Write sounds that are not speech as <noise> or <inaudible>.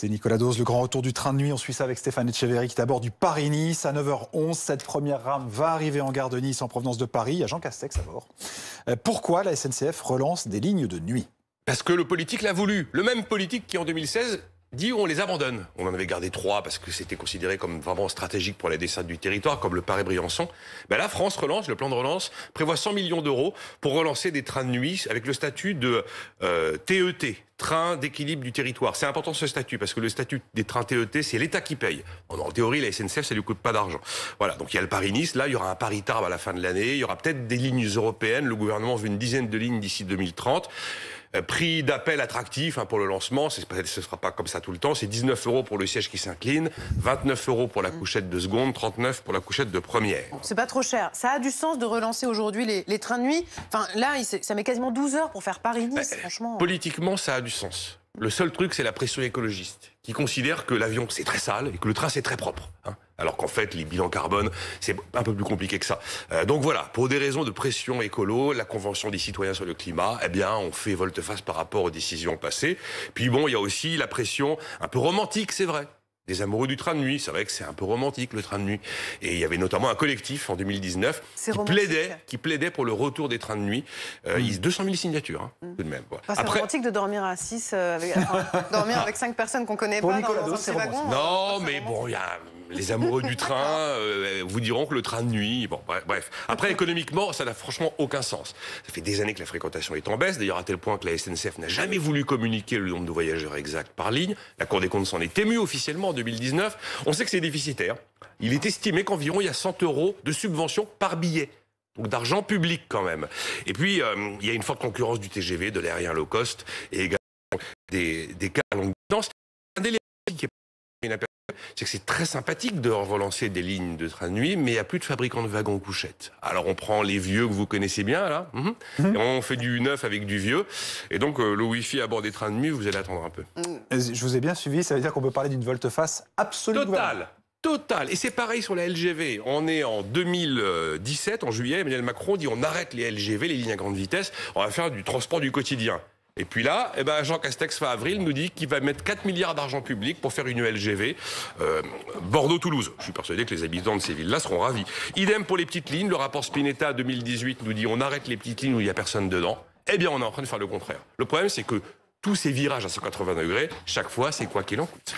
C'est Nicolas Dose, le grand retour du train de nuit. On suit ça avec Stéphane Echeverry qui est à bord du Paris-Nice à 9h11. Cette première rame va arriver en gare de Nice en provenance de Paris. Il y a Jean Castex à bord. Euh, pourquoi la SNCF relance des lignes de nuit Parce que le politique l'a voulu. Le même politique qui en 2016 dit on les abandonne. On en avait gardé trois parce que c'était considéré comme vraiment stratégique pour la desserte du territoire, comme le Paris-Briançon. Ben là, France relance, le plan de relance prévoit 100 millions d'euros pour relancer des trains de nuit avec le statut de TET, euh, e train d'équilibre du territoire. C'est important ce statut parce que le statut des trains TET, e c'est l'État qui paye. En, théorie, la SNCF, ça lui coûte pas d'argent. Voilà, donc il y a le Paris-Nice, là, il y aura un Paris-Tarbes à la fin de l'année, il y aura peut-être des lignes européennes, le gouvernement veut une dizaine de lignes d'ici 2030. Euh, prix d'appel attractif hein, pour le lancement. Ce ne sera pas comme ça tout le temps. C'est 19 euros pour le siège qui s'incline, 29 euros pour la couchette de seconde, 39 pour la couchette de première. C'est pas trop cher. Ça a du sens de relancer aujourd'hui les, trains de nuit. Enfin, là, ça met quasiment 12 heures pour faire Paris-Nice, bah, franchement. Politiquement, ça a du sens. Le seul truc, c'est la pression écologiste, qui considère que l'avion, c'est très sale et que le train, c'est très propre. Hein. alors qu'en fait, les bilans carbone, c'est un peu plus compliqué que ça. Euh, donc voilà, pour des raisons de pression écolo, la Convention des citoyens sur le climat, eh bien, on fait volte-face par rapport aux décisions passées. Puis bon, il y a aussi la pression un peu romantique, c'est vrai, des amoureux du train de nuit. C'est vrai que c'est un peu romantique le train de nuit. Et il y avait notamment un collectif en 2019 qui plaidait, qui plaidait pour le retour des trains de nuit. 200 euh, 000 mm. signatures, hein, tout de même. c'est romantique de dormir à 6, euh, avec, <laughs> dormir avec 5 personnes qu'on connaît pas dans, wagon. Hein. Non, ah, mais bon, il y a les amoureux du train euh, vous diront que le train de nuit, bon, bref. Après, économiquement, ça n'a franchement aucun sens. Ça fait des années que la fréquentation est en baisse, d'ailleurs à tel point que la SNCF n'a jamais voulu communiquer le nombre de voyageurs exacts par ligne. La Cour des comptes s'en est émue officiellement en 2019. On sait que c'est déficitaire. Il est estimé qu'environ il y a 100 euros de subvention par billet. Donc d'argent public quand même. Et puis, euh, il y a une forte concurrence du TGV, de l'aérien low cost et également des, des à longue distance. Un délai qui est c'est que c'est très sympathique de relancer des lignes de trains de nuit, mais il n'y a plus de fabricants de wagons couchettes. Alors on prend les vieux que vous connaissez bien, là, mhm. Mhm. et on fait du neuf avec du vieux. Et donc euh, le wifi fi à bord des trains de nuit, vous allez attendre un peu. Euh, je vous ai bien suivi, ça veut dire qu'on peut parler d'une volte-face absolument... Totale Total. Et c'est pareil sur la LGV. On est en 2017, en juillet, Emmanuel Macron dit on arrête les LGV, les lignes à grande vitesse, on va faire du transport du quotidien. Et puis là, eh ben Jean Castex, fin avril, nous dit qu'il va mettre 4 milliards d'argent public pour faire une LGV euh, Bordeaux-Toulouse. Je suis persuadé que les habitants de ces villes-là seront ravis. Idem pour les petites lignes. Le rapport Spinetta 2018 nous dit on arrête les petites lignes où il n'y a personne dedans. Eh bien, on est en train de faire le contraire. Le problème, c'est que tous ces virages à 180 degrés, chaque fois, c'est quoi qu'il en coûte.